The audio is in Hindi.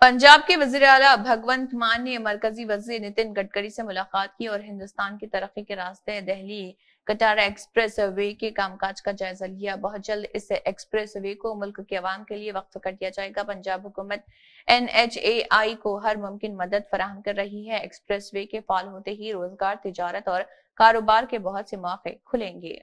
पंजाब के वजीर अला भगवंत मान ने मरकजी वजी नितिन गडकरी से मुलाकात की और हिंदुस्तान की तरक्की के रास्ते दहली कटारा एक्सप्रेस वे के कामकाज का जायजा लिया बहुत जल्द इस एक्सप्रेस वे को मुल्क के अवाम के लिए वक्त कर दिया जाएगा पंजाब हुकूमत एन एच ए आई को हर मुमकिन मदद फराहम कर रही है एक्सप्रेस वे के फाल होते ही रोजगार तजारत और कारोबार के बहुत से मौके खुलेंगे